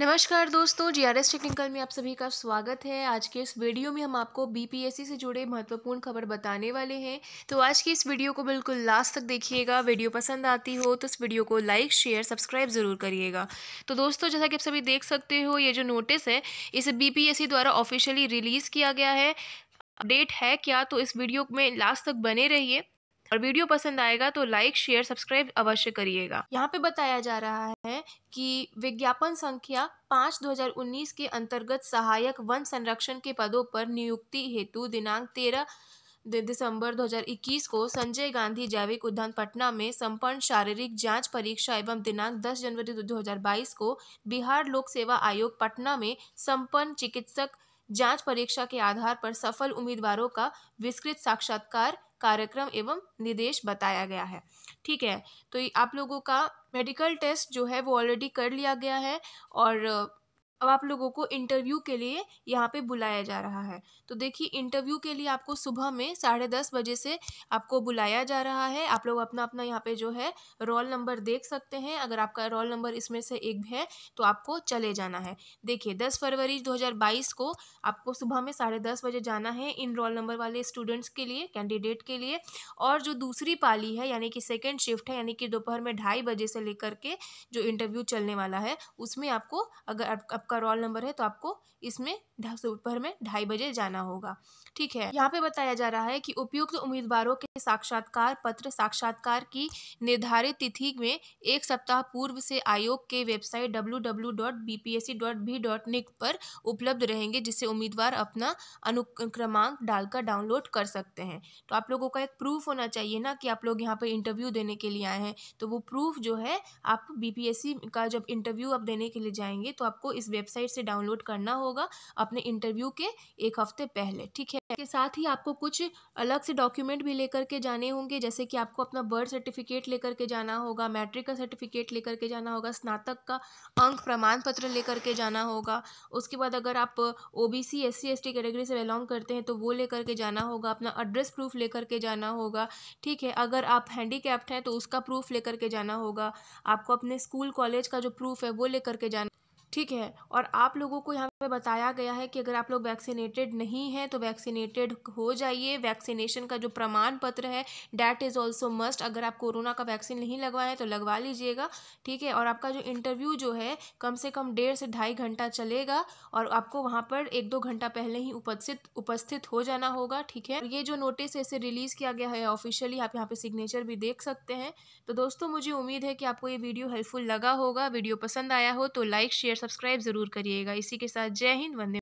नमस्कार दोस्तों जी R S technical में आप सभी का स्वागत है आज के इस वीडियो में हम आपको बीपीएससी से जुड़े महत्वपूर्ण खबर बताने वाले हैं तो आज की इस वीडियो को बिल्कुल लास्ट तक देखिएगा वीडियो पसंद आती हो तो इस वीडियो को लाइक शेयर सब्सक्राइब ज़रूर करिएगा तो दोस्तों जैसा कि आप सभी देख सकते हो ये जो नोटिस है इसे बी द्वारा ऑफिशियली रिलीज़ किया गया है अपडेट है क्या तो इस वीडियो में लास्ट तक बने रहिए और वीडियो पसंद आएगा तो लाइक शेयर सब्सक्राइब अवश्य करिएगा यहाँ पे बताया जा रहा है कि विज्ञापन संख्या पाँच 2019 के अंतर्गत सहायक वन संरक्षण के पदों पर नियुक्ति हेतु दिनांक तेरह दिसंबर 2021 को संजय गांधी जैविक उद्यान पटना में संपन्न शारीरिक जांच परीक्षा एवं दिनांक 10 जनवरी 2022 को बिहार लोक सेवा आयोग पटना में संपन्न चिकित्सक जांच परीक्षा के आधार पर सफल उम्मीदवारों का विस्तृत साक्षात्कार कार्यक्रम एवं निर्देश बताया गया है ठीक है तो आप लोगों का मेडिकल टेस्ट जो है वो ऑलरेडी कर लिया गया है और अब आप लोगों को इंटरव्यू के लिए यहाँ पे बुलाया जा रहा है तो देखिए इंटरव्यू के लिए आपको सुबह में साढ़े दस बजे से आपको बुलाया जा रहा है आप लोग अपना अपना यहाँ पे जो है रोल नंबर देख सकते हैं अगर आपका रोल नंबर इसमें से एक भी है तो आपको चले जाना है देखिए दस फरवरी दो को आपको सुबह में साढ़े बजे जाना है इन रोल नंबर वाले स्टूडेंट्स के लिए कैंडिडेट के लिए और जो दूसरी पाली है यानी कि सेकेंड शिफ्ट है यानी कि दोपहर में ढाई बजे से लेकर के जो इंटरव्यू चलने वाला है उसमें आपको अगर आप आपका रोल नंबर है तो आपको इसमें दोपहर में ढाई बजे जाना होगा ठीक है यहाँ पे बताया जा रहा है कि उपयुक्त उम्मीदवारों के साक्षात्कार पत्र साक्षात्कार की निर्धारित तिथि में एक सप्ताह पूर्व से आयोग के वेबसाइट www.bpsc.b.nic पर उपलब्ध रहेंगे जिसे उम्मीदवार अपना अनुक्रमांक डालकर डाउनलोड कर सकते हैं तो आप लोगों का एक प्रूफ होना चाहिए ना कि आप लोग यहाँ पर इंटरव्यू देने के लिए आए हैं तो वो प्रूफ जो है आप बीपीएससी का जब इंटरव्यू आप देने के लिए जाएंगे तो आपको इस वेबसाइट से डाउनलोड करना होगा अपने इंटरव्यू के एक हफ्ते पहले ठीक है के साथ ही आपको कुछ अलग से डॉक्यूमेंट भी लेकर करके जाने होंगे जैसे कि आपको अपना बर्थ सर्टिफिकेट लेकर के जाना होगा मैट्रिक का सर्टिफिकेट लेकर के जाना होगा स्नातक का अंक प्रमाण पत्र लेकर के जाना होगा उसके बाद अगर आप O B C S C S T category से बिलोंग करते हैं तो वो लेकर के जाना होगा अपना एड्रेस प्रूफ लेकर के जाना होगा ठीक है अगर आप हैंडीकैप्ड हैं तो उसका प्रूफ लेकर के जाना होगा आपको अपने स्कूल कॉलेज का जो प्रूफ है वो लेकर के जाना ठीक है और आप लोगों को यहाँ पे बताया गया है कि अगर आप लोग वैक्सीनेटेड नहीं हैं तो वैक्सीनेटेड हो जाइए वैक्सीनेशन का जो प्रमाण पत्र है डैट इज़ ऑल्सो मस्ट अगर आप कोरोना का वैक्सीन नहीं लगवाए तो लगवा लीजिएगा ठीक है और आपका जो इंटरव्यू जो है कम से कम डेढ़ से ढाई घंटा चलेगा और आपको वहाँ पर एक दो घंटा पहले ही उपस्थित उपस्थित हो जाना होगा ठीक है ये जो नोटिस है इसे रिलीज़ किया गया है ऑफिशियली आप यहाँ पर सिग्नेचर भी देख सकते हैं तो दोस्तों मुझे उम्मीद है कि आपको ये वीडियो हेल्पफुल लगा होगा वीडियो पसंद आया हो तो लाइक शेयर सब्सक्राइब ज़रूर करिएगा इसी के साथ जय हिंद वंदे